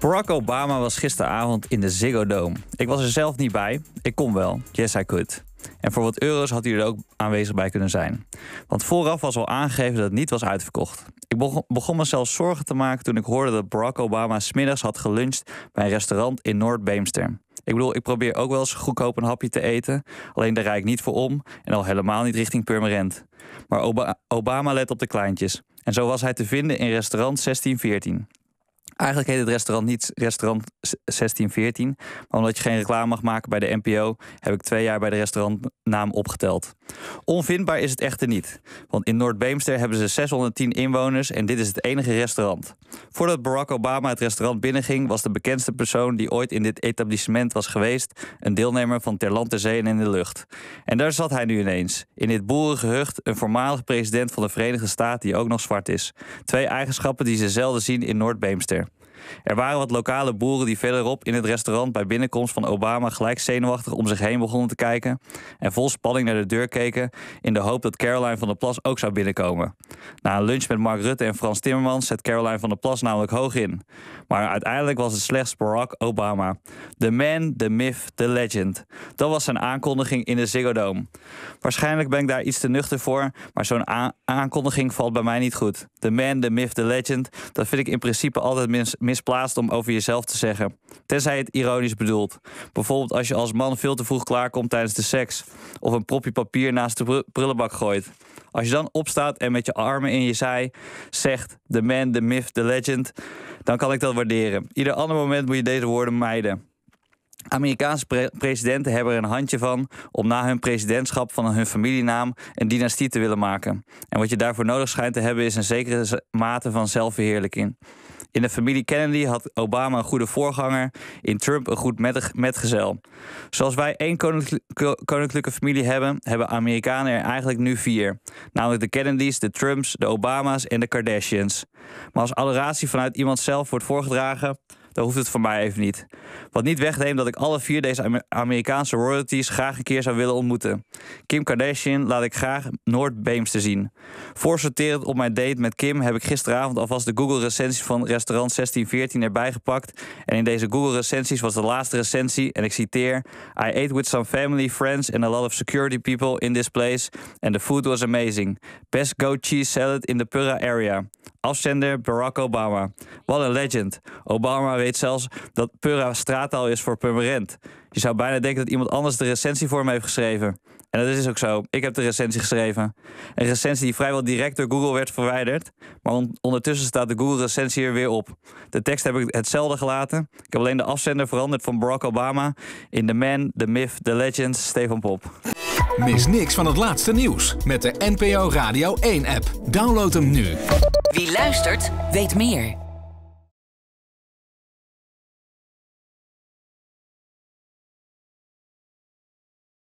Barack Obama was gisteravond in de Ziggo Dome. Ik was er zelf niet bij. Ik kon wel. Yes, I could. En voor wat euro's had hij er ook aanwezig bij kunnen zijn. Want vooraf was al aangegeven dat het niet was uitverkocht. Ik begon, mezelf me zelfs zorgen te maken toen ik hoorde dat Barack Obama smiddags had geluncht bij een restaurant in Noord-Beemster. Ik bedoel, ik probeer ook wel eens goedkoop een hapje te eten. Alleen daar rijd ik niet voor om en al helemaal niet richting Purmerend. Maar Obama let op de kleintjes. En zo was hij te vinden in restaurant 1614. Eigenlijk heet het restaurant niet restaurant 1614. Maar omdat je geen reclame mag maken bij de NPO, heb ik twee jaar bij de restaurantnaam opgeteld. Onvindbaar is het echter niet. Want in Noord-Beemster hebben ze 610 inwoners en dit is het enige restaurant. Voordat Barack Obama het restaurant binnenging, was de bekendste persoon die ooit in dit etablissement was geweest een deelnemer van Ter Land, Ter Zee en in de Lucht. En daar zat hij nu ineens. In dit boerengehucht een voormalig president van de Verenigde Staten die ook nog zwart is. Twee eigenschappen die ze zelden zien in Noord-Beemster. Er waren wat lokale boeren die verderop in het restaurant bij binnenkomst van Obama gelijk zenuwachtig om zich heen begonnen te kijken en vol spanning naar de deur keken in de hoop dat Caroline van der Plas ook zou binnenkomen. Na een lunch met Mark Rutte en Frans Timmermans zet Caroline van der Plas namelijk hoog in. Maar uiteindelijk was het slechts Barack Obama. The man, the myth, the legend. Dat was zijn aankondiging in de Ziggo Dome. Waarschijnlijk ben ik daar iets te nuchter voor, maar zo'n aankondiging valt bij mij niet goed. The man, the myth, the legend. Dat vind ik in principe altijd misplaatst om over jezelf te zeggen. Tenzij het ironisch bedoelt. Bijvoorbeeld als je als man veel te vroeg klaarkomt tijdens de seks. Of een propje papier naast de prullenbak gooit. Als je dan opstaat en met je arm armen in je zij zegt: The man, the myth, the legend. Dan kan ik dat waarderen. Ieder ander moment moet je deze woorden mijden. Amerikaanse presidenten hebben er een handje van om na hun presidentschap van hun familienaam een dynastie te willen maken. En wat je daarvoor nodig schijnt te hebben is een zekere mate van zelfverheerlijking. In de familie Kennedy had Obama een goede voorganger, in Trump een goed metgezel. Zoals wij één koninklijke familie hebben, hebben Amerikanen er eigenlijk nu vier. Namelijk de Kennedys, de Trumps, de Obama's en de Kardashians. Maar als adoratie vanuit iemand zelf wordt voorgedragen, dan hoeft het voor mij even niet. Wat niet wegneemt dat ik alle vier deze Amerikaanse royalties graag een keer zou willen ontmoeten. Kim Kardashian laat ik graag Noord te zien. Voorsorterend op mijn date met Kim heb ik gisteravond alvast de Google-recensie van restaurant 1614 erbij gepakt. En in deze Google-recensies was de laatste recensie, en ik citeer: I ate with some family, friends and a lot of security people in this place. And the food was amazing. Best goat cheese salad in the Pura area. Afzender Barack Obama. Wat een legend. Obama weet zelfs dat Pura straattaal is voor permanent. Je zou bijna denken dat iemand anders de recensie voor me heeft geschreven. En dat is dus ook zo. Ik heb de recensie geschreven. Een recensie die vrijwel direct door Google werd verwijderd. Maar ondertussen staat de Google-recensie er weer op. De tekst heb ik hetzelfde gelaten. Ik heb alleen de afzender veranderd van Barack Obama in The Man, The Myth, The Legend, Stefan Pop. Mis niks van het laatste nieuws met de NPO Radio 1-app. Download hem nu. Wie luistert, weet meer.